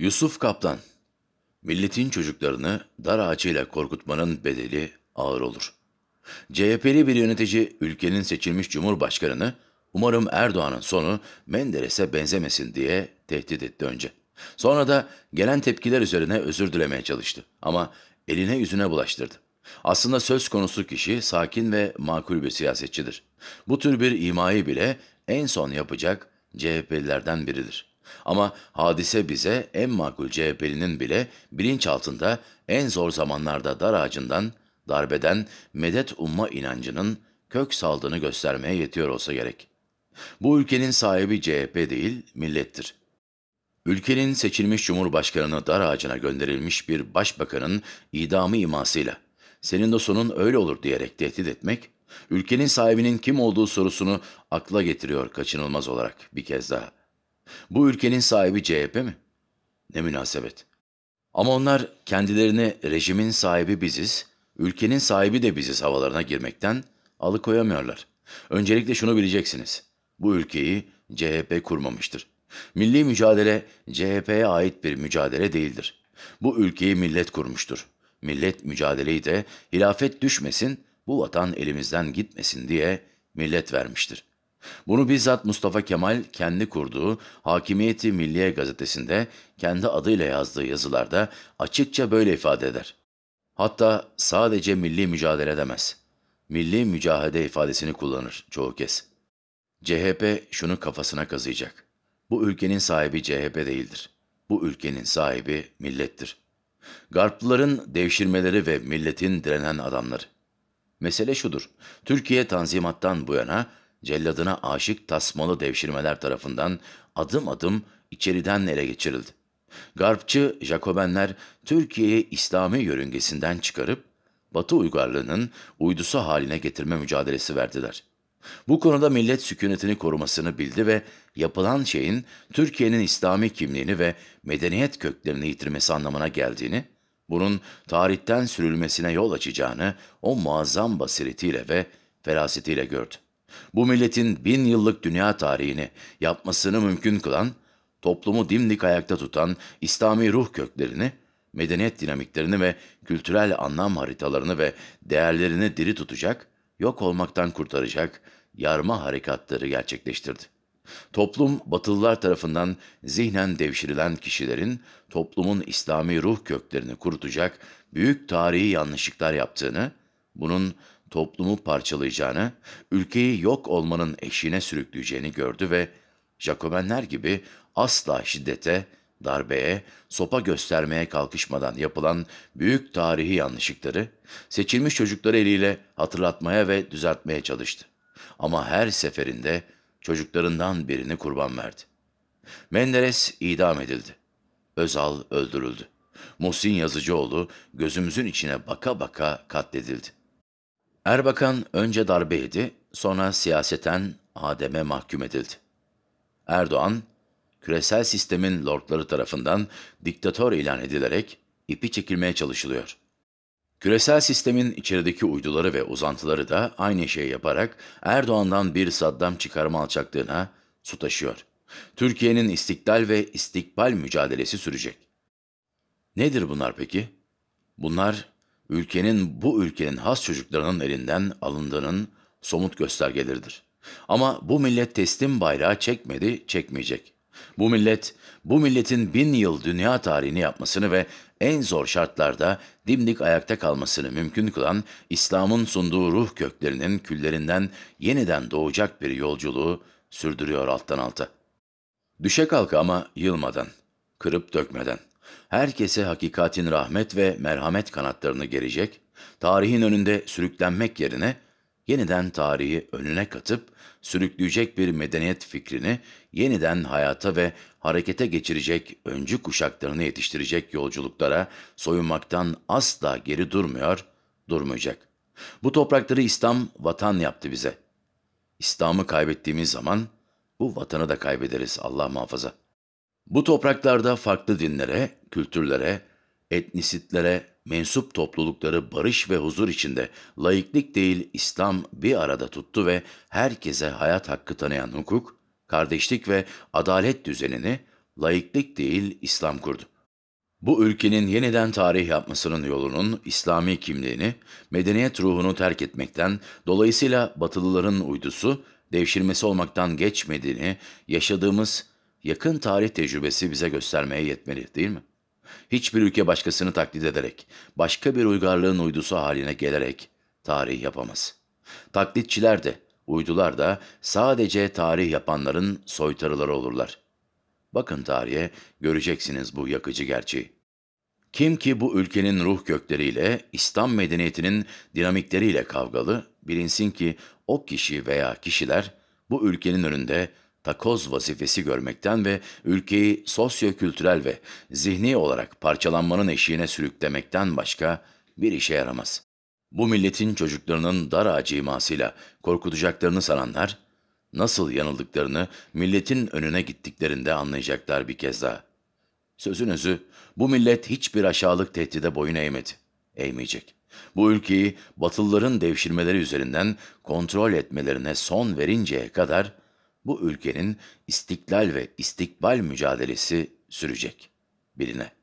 Yusuf Kaplan Milletin çocuklarını dar ağacıyla korkutmanın bedeli ağır olur. CHP'li bir yönetici ülkenin seçilmiş cumhurbaşkanını umarım Erdoğan'ın sonu Menderes'e benzemesin diye tehdit etti önce. Sonra da gelen tepkiler üzerine özür dilemeye çalıştı ama eline yüzüne bulaştırdı. Aslında söz konusu kişi sakin ve makul bir siyasetçidir. Bu tür bir imayı bile en son yapacak CHP'lilerden biridir. Ama hadise bize en makul CHP'linin bile bilinç altında en zor zamanlarda dar ağacından, darbeden medet umma inancının kök saldığını göstermeye yetiyor olsa gerek. Bu ülkenin sahibi CHP değil, millettir. Ülkenin seçilmiş cumhurbaşkanını dar ağacına gönderilmiş bir başbakanın idamı imasıyla, senin de sonun öyle olur diyerek tehdit etmek, ülkenin sahibinin kim olduğu sorusunu akla getiriyor kaçınılmaz olarak bir kez daha. Bu ülkenin sahibi CHP mi? Ne münasebet. Ama onlar kendilerini rejimin sahibi biziz, ülkenin sahibi de biziz havalarına girmekten alıkoyamıyorlar. Öncelikle şunu bileceksiniz. Bu ülkeyi CHP kurmamıştır. Milli mücadele CHP'ye ait bir mücadele değildir. Bu ülkeyi millet kurmuştur. Millet mücadeleyi de hilafet düşmesin, bu vatan elimizden gitmesin diye millet vermiştir. Bunu bizzat Mustafa Kemal kendi kurduğu Hakimiyeti Milliye gazetesinde kendi adıyla yazdığı yazılarda açıkça böyle ifade eder. Hatta sadece milli mücadele demez. Milli mücadele ifadesini kullanır çoğu kez. CHP şunu kafasına kazıyacak. Bu ülkenin sahibi CHP değildir. Bu ülkenin sahibi millettir. Garplıların devşirmeleri ve milletin direnen adamları. Mesele şudur. Türkiye Tanzimat'tan bu yana celladına aşık tasmalı devşirmeler tarafından adım adım içeriden ele geçirildi. Garpçı Jacobenler Türkiye'yi İslami yörüngesinden çıkarıp Batı uygarlığının uydusu haline getirme mücadelesi verdiler. Bu konuda millet sükunetini korumasını bildi ve yapılan şeyin Türkiye'nin İslami kimliğini ve medeniyet köklerini yitirmesi anlamına geldiğini, bunun tarihten sürülmesine yol açacağını o muazzam basiretiyle ve ferasetiyle gördü. Bu milletin bin yıllık dünya tarihini yapmasını mümkün kılan, toplumu dimdik ayakta tutan İslami ruh köklerini, medeniyet dinamiklerini ve kültürel anlam haritalarını ve değerlerini diri tutacak, yok olmaktan kurtaracak yarma harekatları gerçekleştirdi. Toplum batılılar tarafından zihnen devşirilen kişilerin toplumun İslami ruh köklerini kurutacak büyük tarihi yanlışlıklar yaptığını, bunun toplumu parçalayacağını, ülkeyi yok olmanın eşiğine sürükleyeceğini gördü ve Jakobenler gibi asla şiddete, darbeye, sopa göstermeye kalkışmadan yapılan büyük tarihi yanlışlıkları seçilmiş çocukları eliyle hatırlatmaya ve düzeltmeye çalıştı. Ama her seferinde çocuklarından birini kurban verdi. Menderes idam edildi. Özal öldürüldü. Muhsin Yazıcıoğlu gözümüzün içine baka baka katledildi. Erbakan önce darbe yedi, sonra siyaseten Adem'e mahkum edildi. Erdoğan, küresel sistemin lordları tarafından diktatör ilan edilerek ipi çekilmeye çalışılıyor. Küresel sistemin içerideki uyduları ve uzantıları da aynı şeyi yaparak Erdoğan'dan bir Saddam çıkarma alçaklığına su taşıyor. Türkiye'nin istiklal ve istikbal mücadelesi sürecek. Nedir bunlar peki? Bunlar ülkenin bu ülkenin has çocuklarının elinden alındığının somut göstergeleridir. Ama bu millet teslim bayrağı çekmedi, çekmeyecek. Bu millet, bu milletin bin yıl dünya tarihini yapmasını ve en zor şartlarda dimdik ayakta kalmasını mümkün kılan İslam'ın sunduğu ruh köklerinin küllerinden yeniden doğacak bir yolculuğu sürdürüyor alttan alta. Düşe kalka ama yılmadan, kırıp dökmeden herkese hakikatin rahmet ve merhamet kanatlarını gerecek, tarihin önünde sürüklenmek yerine yeniden tarihi önüne katıp sürükleyecek bir medeniyet fikrini yeniden hayata ve harekete geçirecek öncü kuşaklarını yetiştirecek yolculuklara soyunmaktan asla geri durmuyor, durmayacak. Bu toprakları İslam vatan yaptı bize. İslam'ı kaybettiğimiz zaman bu vatanı da kaybederiz Allah muhafaza. Bu topraklarda farklı dinlere, kültürlere, etnisitlere mensup toplulukları barış ve huzur içinde laiklik değil İslam bir arada tuttu ve herkese hayat hakkı tanıyan hukuk, kardeşlik ve adalet düzenini laiklik değil İslam kurdu. Bu ülkenin yeniden tarih yapmasının yolunun İslami kimliğini, medeniyet ruhunu terk etmekten, dolayısıyla batılıların uydusu, devşirmesi olmaktan geçmediğini, yaşadığımız yakın tarih tecrübesi bize göstermeye yetmeli değil mi? Hiçbir ülke başkasını taklit ederek, başka bir uygarlığın uydusu haline gelerek tarih yapamaz. Taklitçiler de, uydular da sadece tarih yapanların soytarıları olurlar. Bakın tarihe, göreceksiniz bu yakıcı gerçeği. Kim ki bu ülkenin ruh gökleriyle, İslam medeniyetinin dinamikleriyle kavgalı, bilinsin ki o kişi veya kişiler bu ülkenin önünde takoz vazifesi görmekten ve ülkeyi sosyo-kültürel ve zihni olarak parçalanmanın eşiğine sürüklemekten başka bir işe yaramaz. Bu milletin çocuklarının dar acimasıyla korkutacaklarını sananlar, nasıl yanıldıklarını milletin önüne gittiklerinde anlayacaklar bir kez daha. Sözün özü, bu millet hiçbir aşağılık tehdide boyun eğmedi, eğmeyecek. Bu ülkeyi batılların devşirmeleri üzerinden kontrol etmelerine son verinceye kadar bu ülkenin istiklal ve istikbal mücadelesi sürecek. Birine.